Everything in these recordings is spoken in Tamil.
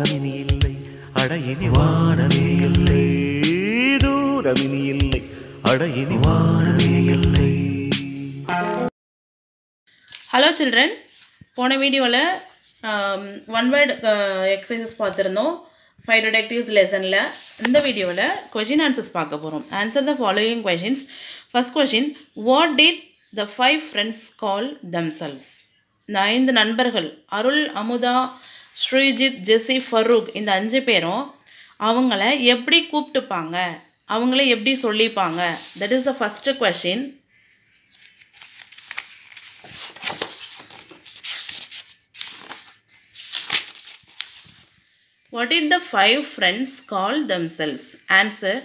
அகமினி இல்லை அடையினி வானமே இல்லை தூரமினி இல்லை அடையினி வானமே இல்லை ஹலோ சில்ட்ரன் போன வீடியோவில் ஒன் வேர்டு எக்ஸசைசஸ் பார்த்துருந்தோம் ஃபைவ் டிடெக்டிவ்ஸ் லெசனில் இந்த வீடியோவில் கொஷின் ஆன்சர்ஸ் பார்க்க போகிறோம் answer the following questions first question what did the five friends call themselves இந்த ஐந்து நண்பர்கள் அருள் அமுதா ஸ்ரீஜித் ஜெஸி ஃபரூக் இந்த அஞ்சு பேரும் அவங்கள எப்படி கூப்பிட்டுப்பாங்க அவங்கள எப்படி சொல்லிப்பாங்க that is the first question what it the five friends call themselves answer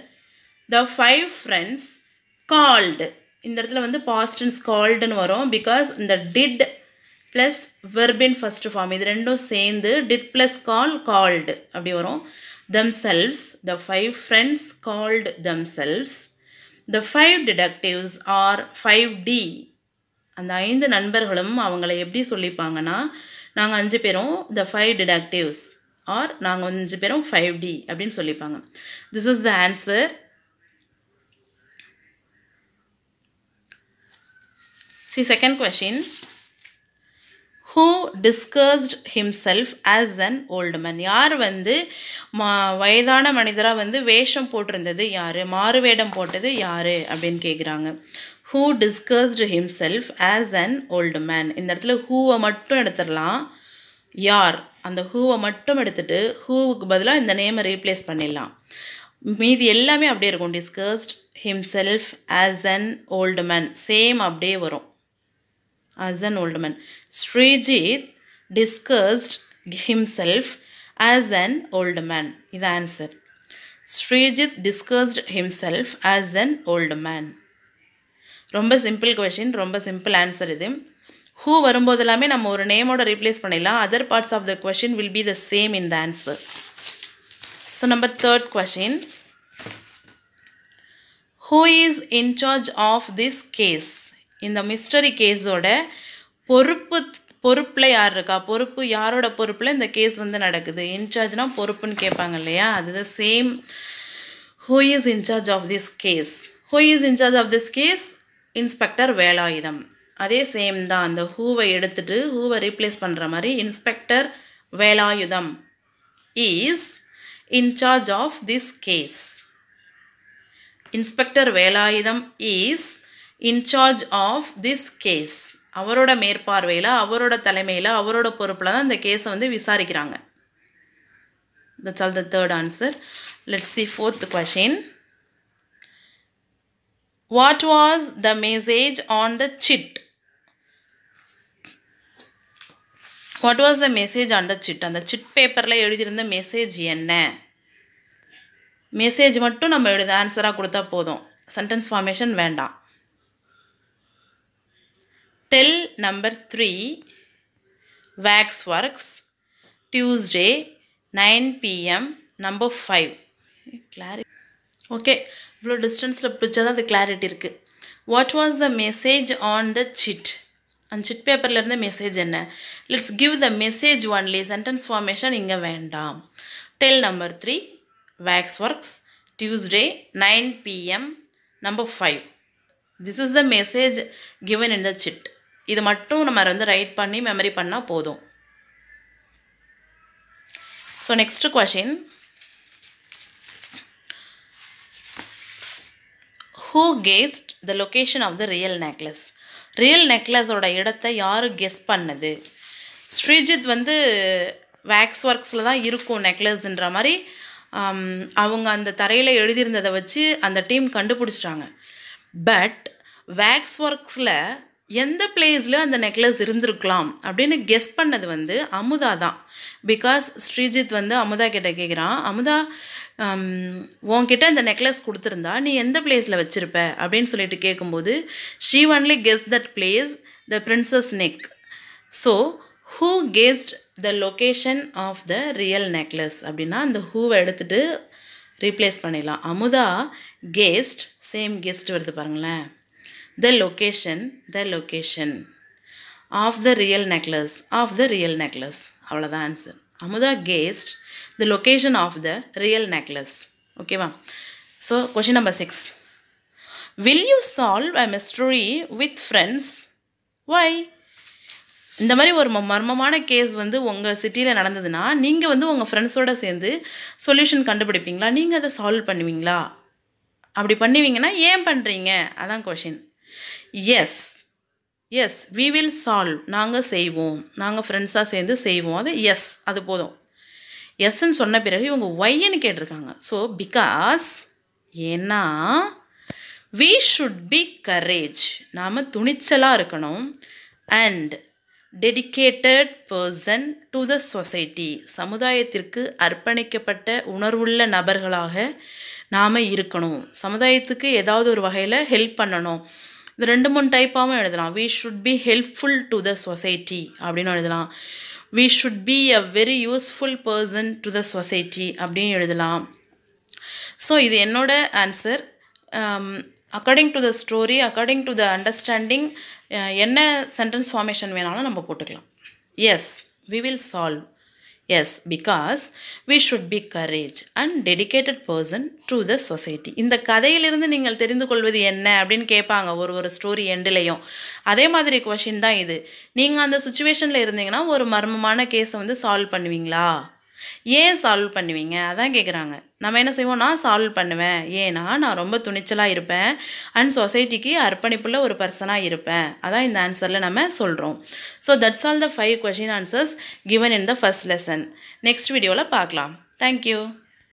the five friends called இந்த இடத்துல வந்து பாஸ்டன்ஸ் கால்டுன்னு வரும் பிகாஸ் இந்த டிட் ப்ளஸ் வெர்பின் ஃபஸ்ட்டு ஃபார்ம் இது ரெண்டும் சேர்ந்து டிட் ப்ளஸ் கால் கால்டு அப்படி வரும் themselves the five friends called themselves the five detectives or five D அந்த ஐந்து நண்பர்களும் அவங்கள எப்படி சொல்லிப்பாங்கன்னா நாங்கள் அஞ்சு பேரும் த ஃபைவ் டிடக்டிவ்ஸ் ஆர் நாங்கள் அஞ்சு பேரும் ஃபைவ் டி அப்படின்னு சொல்லிப்பாங்க this is the answer see second question who him himself as an old man யார் வந்து மா வயதான மனிதராக வந்து வேஷம் போட்டிருந்தது யார் மாறுவேடம் போட்டது யார் அப்படின்னு கேட்குறாங்க who him himself as an old man இந்த இடத்துல ஹூவை மட்டும் எடுத்துடலாம் யார் அந்த ஹூவை மட்டும் எடுத்துகிட்டு ஹூவுக்கு பதிலாக இந்த நேமை ரீப்ளேஸ் பண்ணிடலாம் மீதி எல்லாமே அப்படியே இருக்கும் him himself as an old man same அப்படியே வரும் as an old man. Srijit discussed himself as an old man. The answer. Srijit discussed himself as an old man. ரொம்ப சிம்பிள் கொஷின் ரொம்ப சிம்பிள் ஆன்சர் இது ஹூ வரும்போதெல்லாமே நம்ம ஒரு நேமோட ரீப்ளேஸ் பண்ணிடலாம் other parts of the question will be the same in the answer so number third question who is in charge of this case இந்த மிஸ்டரி கேஸோட பொறுப்பு பொறுப்பில் யார் இருக்கா பொறுப்பு யாரோட பொறுப்பில் இந்த கேஸ் வந்து நடக்குது இன்சார்ஜ்னால் பொறுப்புன்னு கேட்பாங்க இல்லையா அது the same who is in charge of this case who is in charge of this case inspector Velayutham அதே சேம் தான் அந்த ஹூவை எடுத்துட்டு ஹூவை ரீப்ளேஸ் பண்ணுற மாதிரி inspector Velayutham is in charge of this case inspector Velayutham is in charge of this case அவரோட மேற்பார்வையில் அவரோட தலைமையில் அவரோட பொறுப்பில் தான் இந்த கேஸை வந்து விசாரிக்கிறாங்க that's all the third answer let's see fourth question what was the message on the chit what was the message on the chit அந்த சிட் பேப்பரில் எழுதியிருந்த மெசேஜ் என்ன மெசேஜ் மட்டும் நம்ம எழுத ஆன்சராக கொடுத்தா போதும் சென்டென்ஸ் ஃபார்மேஷன் வேண்டாம் tell number three wax works Tuesday nine PM number five clarity okay இவ்வளோ டிஸ்டன்ஸில் பிடிச்சா தான் அது கிளாரிட்டி இருக்குது what was the message on the chit அந்த சிட் பேப்பர்லேருந்து மெசேஜ் என்ன let's give the message only sentence formation இங்கே வேண்டாம் tell number three wax works Tuesday nine PM number five this is the message given in the chit இது மட்டும் நம்ம வந்து ரைட் பண்ணி மெமரி பண்ணால் போதும் so next question who guessed the location of the real necklace real நெக்லஸோட இடத்த யார் கெஸ் பண்ணது ஸ்ரீஜித் வந்து வேக்ஸ் ஒர்க்ஸில் தான் இருக்கும் நெக்லஸ்ன்ற மாதிரி அவங்க அந்த தரையில் எழுதியிருந்ததை வச்சு அந்த டீம் கண்டுபிடிச்சிட்டாங்க பட் வேக்ஸ் ஒர்க்ஸில் எந்த பிளேஸில் அந்த நெக்லஸ் இருந்திருக்கலாம் அப்படின்னு கெஸ் பண்ணது வந்து அமுதா தான் பிகாஸ் ஸ்ரீஜித் வந்து அமுதா கிட்ட கேட்குறான் அமுதா உன்கிட்ட அந்த நெக்லஸ் கொடுத்துருந்தா நீ எந்த பிளேஸில் வச்சுருப்ப அப்படின்னு சொல்லிட்டு கேட்கும்போது she only guess that place the princess neck so who guessed the location of the real necklace அப்படின்னா அந்த ஹூவை எடுத்துகிட்டு ரீப்ளேஸ் பண்ணிடலாம் அமுதா கெஸ்ட் சேம் கெஸ்ட் வருது பாருங்களேன் the location the location of the real necklace of the real necklace அவ்வளோதான் answer Amudha guessed the location of the real necklace ஓகேவா so question number six will you solve a mystery with friends why இந்த மாதிரி ஒரு மர்மமான கேஸ் வந்து உங்கள் சிட்டியில் நடந்ததுன்னா நீங்கள் வந்து உங்கள் ஃப்ரெண்ட்ஸோடு சேர்ந்து சொல்யூஷன் கண்டுபிடிப்பீங்களா நீங்கள் அதை சால்வ் பண்ணுவீங்களா அப்படி பண்ணுவீங்கன்னா ஏன் பண்ணுறீங்க அதான் question yes yes we will solve நாங்கள் செய்வோம் நாங்கள் ஃப்ரெண்ட்ஸாக சேர்ந்து செய்வோம் அது எஸ் அது போதும் எஸ்ன்னு சொன்ன பிறகு இவங்க ஒய்ன்னு கேட்டிருக்காங்க ஸோ பிகாஸ் ஏன்னா வி ஷுட் பி கரேஜ் நாம் துணிச்சலாக இருக்கணும் and dedicated person to the society சமுதாயத்திற்கு அர்ப்பணிக்கப்பட்ட உணர்வுள்ள நபர்களாக நாம் இருக்கணும் சமுதாயத்துக்கு ஏதாவது ஒரு வகையில் ஹெல்ப் பண்ணணும் இந்த ரெண்டு மூணு டைப்பாகவும் எழுதலாம் we should be helpful to the society அப்படின்னு எழுதலாம் we should be a very useful person to the society அப்படின்னு எழுதலாம் ஸோ இது என்னோட answer according to the story according to the understanding என்ன சென்டென்ஸ் ஃபார்மேஷன் வேணாலும் நம்ம போட்டுக்கலாம் as we will solve as because we should be courage and dedicated person to the society இந்த கதையிலிருந்து நீங்கள் தெரிந்து கொள்வது என்ன அப்படின்னு கேட்பாங்க ஒரு ஒரு ஸ்டோரி எண்டுலேயும் அதே மாதிரி கொஷின் தான் இது நீங்கள் அந்த சுச்சுவேஷனில் இருந்தீங்கன்னா ஒரு மர்மமான கேஸை வந்து சால்வ் பண்ணுவீங்களா ஏன் சால்வ் பண்ணுவீங்க அதான் கேட்குறாங்க நம்ம என்ன செய்வோம் நான் சால்வ் பண்ணுவேன் ஏன்னா நான் ரொம்ப துணிச்சலாக இருப்பேன் அண்ட் சொசைட்டிக்கு அர்ப்பணிப்புள்ள ஒரு பர்சனாக இருப்பேன் அதான் இந்த ஆன்சரில் நம்ம சொல்கிறோம் so that's all the five question answers given in the first lesson next வீடியோவில் பார்க்கலாம் தேங்க்யூ